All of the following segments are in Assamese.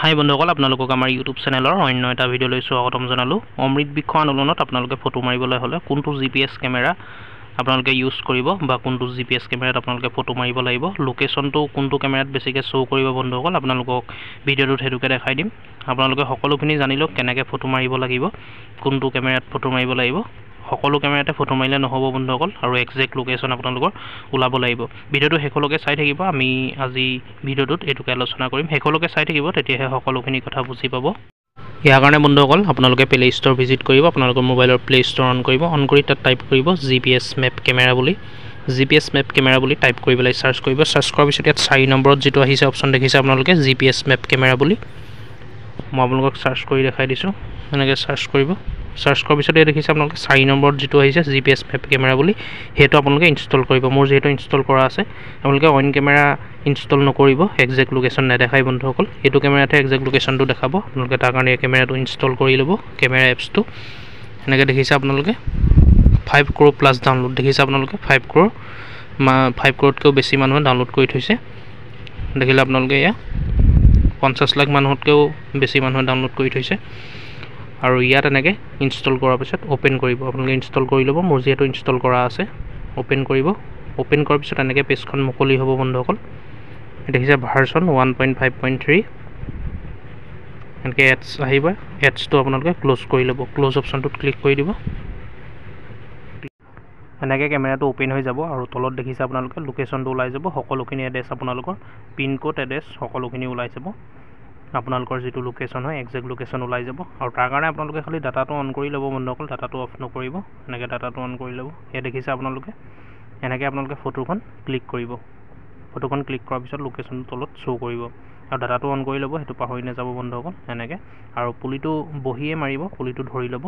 হাই বন্ধুসকল আপোনালোকক আমাৰ ইউটিউব চেনেলৰ অন্য এটা ভিডিঅ'লৈ স্বাগতম জনালোঁ অমৃত বৃক্ষ আন্দোলনত আপোনালোকে ফটো মাৰিবলৈ হ'লে কোনটো জি পি এছ কেমেৰা আপোনালোকে ইউজ কৰিব বা কোনটো জি পি এছ কেমেৰাত আপোনালোকে ফটো মাৰিব লাগিব লোকেশ্যনটো কোনটো কেমেৰাত বেছিকৈ শ্ব' কৰিব বন্ধুসকল আপোনালোকক ভিডিঅ'টোত সেইটোকে দেখাই দিম আপোনালোকে সকলোখিনি জানি লওক কেনেকৈ ফটো মাৰিব লাগিব কোনটো কেমেৰাত ফটো মাৰিব লাগিব সকলো কেমেৰাতে ফটো মাৰিলে নহ'ব বন্ধুসকল আৰু একজেক্ট লোকেশ্যন আপোনালোকৰ ওলাব লাগিব ভিডিঅ'টো শেষলৈকে চাই থাকিব আমি আজি ভিডিঅ'টোত এইটোকে আলোচনা কৰিম শেষলৈকে চাই থাকিব তেতিয়াহে সকলোখিনি কথা বুজি পাব ইয়াৰ কাৰণে বন্ধুসকল আপোনালোকে প্লে ষ্ট'ৰ ভিজিট কৰিব আপোনালোকৰ মোবাইলৰ প্লে ষ্ট'ৰ অন কৰিব অন কৰি তাত টাইপ কৰিব G P S map camera বুলি G P S map camera বুলি টাইপ কৰি পেলাই চাৰ্চ কৰিব চাৰ্চ কৰাৰ পিছত ইয়াত চাৰি নম্বৰত যিটো আহিছে অপশ্যন দেখিছে আপোনালোকে G P S map camera বুলি মই আপোনালোকক চাৰ্চ কৰি দেখাই দিছোঁ এনেকৈ চাৰ্চ কৰিব সার্চ করার পিছতে দেখিছে আপনাদের চারি নম্বর যে আছে জিপিএস মেপ কেমেরা বলে সেইটা আপনাদের ইনস্টল করবেন মোট যেহেতু ইনস্টল করা আছে আপনাদের অন কেমেরা ইনস্টল নকরব একজেক্ট লোকেশন নেদেখায় বন্ধুসল এই কেমেরাতে একজেক্ট লোকেশন দেখাব আপনাদের তার কারণে এই কেমেরাটি ইনস্টল করে লোব কেমেরা এপসট এনেক দেখিছে আপনাদের ফাইভ ক্রো প্লাস ডাউনলোড দেখিছে আপনাদের ফাইভ ক্রো ফাইভ ক্রোতকেও বেশি মানুষ ডাউনলোড করে থাকে দেখলে আপনাদের ইয়া পঞ্চাশ লাখ মানুষকেও বেশি মানুষ ডাউনলোড করে থাকে আৰু ইয়াত এনেকৈ ইনষ্টল কৰাৰ পিছত অ'পেন কৰিব আপোনালোকে ইনষ্টল কৰি ল'ব মোৰ যিহেতু ইনষ্টল কৰা আছে অ'পেন কৰিব অ'পেন কৰাৰ পিছত এনেকৈ পেজখন মুকলি হ'ব বন্ধুসকল দেখিছে version one point five point three এনেকৈ এডছ আহিব এডছটো আপোনালোকে ক্ল'জ কৰি ল'ব ক্ল'জ অপশ্যনটোত ক্লিক কৰি দিব এনেকৈ কেমেৰাটো অ'পেন হৈ যাব আৰু তলত দেখিছে আপোনালোকে লোকেশ্যনটো ওলাই যাব সকলোখিনি এড্ৰেছ আপোনালোকৰ পিনক'ড এড্ৰেছ সকলোখিনি ওলাই যাব আপোনালোকৰ যিটো লোকেশ্যন হয় একজেক্ট লোকেশ্যন ওলাই যাব আৰু তাৰ কাৰণে আপোনালোকে খালি ডাটাটো অন কৰি ল'ব বন্ধ অকল ডাটাটো অফ নকৰিব এনেকৈ ডাটাটো অন কৰি ল'ব ইয়াত দেখিছে আপোনালোকে এনেকৈ আপোনালোকে ফটোখন ক্লিক কৰিব ফটোখন ক্লিক কৰাৰ পিছত লোকেশ্যনটো তলত শ্ব' কৰিব আৰু ডাটাটো অন কৰি ল'ব সেইটো পাহৰি নাযাব বন্ধ অকল এনেকৈ আৰু পুলিটো বহিয়ে মাৰিব পুলিটো ধৰি ল'ব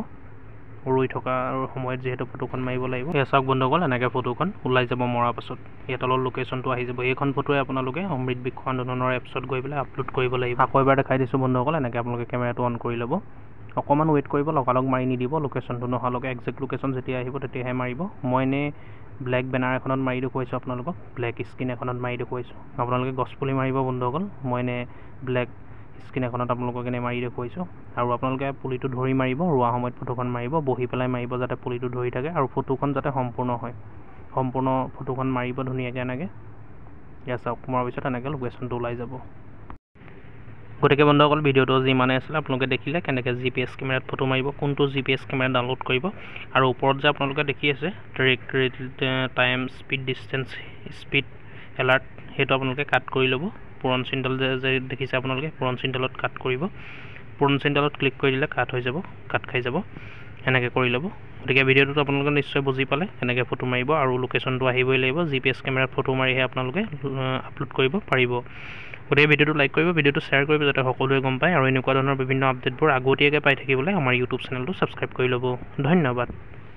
ৰৈ থকাৰ সময়ত যিহেতু ফটোখন মাৰিব লাগিব সেয়া চাওক বন্ধুসকল এনেকৈ ফটোখন ওলাই যাব মৰাৰ পাছত ইয়াত অলপ লোকেশ্যনটো আহি যাব এইখন ফটোৱে আপোনালোকে অমৃত বৃক্ষ আন্দোলনৰ এপছত গৈ পেলাই আপলোড কৰিব লাগিব আকৌ এবাৰ দেখাই দিছোঁ বন্ধুসকল এনেকৈ আপোনালোকে কেমেৰাটো অন কৰি ল'ব অকণমান ৱেইট কৰিব লগালগ মাৰি নিদিব লোকেশ্যনটো নহালৈকে একজেক্ট লোকেশ্যন যেতিয়া আহিব তেতিয়াহে মাৰিব মই এনেই ব্লেক বেনাৰ এখনত মাৰি দেখুৱাইছোঁ আপোনালোকক ব্লেক স্ক্ৰীণ এখনত মাৰি দেখুৱাইছোঁ আপোনালোকে গছপুলি মাৰিব বন্ধুসকল মই এনে ব্লেক স্ক্ৰীণ এখনত আপোনালোকক এনে মাৰি দেখুৱাইছোঁ আৰু আপোনালোকে পুলিটো ধৰি মাৰিব ৰোৱা সময়ত ফটোখন মাৰিব বহি পেলাই মাৰিব যাতে পুলিটো ধৰি থাকে আৰু ফটোখন যাতে সম্পূৰ্ণ হয় সম্পূৰ্ণ ফটোখন মাৰিব ধুনীয়াকৈ এনেকৈ ইয়াত চাওক মৰাৰ পিছত এনেকৈ লোকেশ্যনটো ওলাই যাব গতিকে বন্ধুসকল ভিডিঅ'টো যিমানে আছিলে আপোনালোকে দেখিলে কেনেকৈ জি পি এছ কেমেৰাত ফটো মাৰিব কোনটো G P S camera download কৰিব আৰু ওপৰত যে আপোনালোকে দেখি আছে track rate time speed distance speed alert সেইটো আপোনালোকে কাট কৰি ল'ব পুৰণ চিনডাল যে যে দেখিছে আপোনালোকে পুৰণ চিনডালত কাট কৰিব পুৰণ চিনডালত ক্লিক কৰি দিলে কাট হৈ যাব কাট খাই যাব সেনেকৈ কৰি ল'ব গতিকে ভিডিঅ'টোত আপোনালোকে নিশ্চয় বুজি পালে সেনেকৈ ফটো মাৰিব আৰু লোকেশ্যনটো আহিবই লাগিব জি পি এছ কেমেৰাত ফটো মাৰিহে আপোনালোকে আপলোড কৰিব পাৰিব গতিকে ভিডিঅ'টো লাইক কৰিব ভিডিঅ'টো শ্বেয়াৰ কৰিব যাতে সকলোৱে গম পায় আৰু এনেকুৱা ধৰণৰ বিভিন্ন আপডেটবোৰ আগতীয়াকৈ পাই থাকিবলৈ আমাৰ ইউটিউব চেনেলটো ছাবস্ক্ৰাইব কৰি ল'ব ধন্যবাদ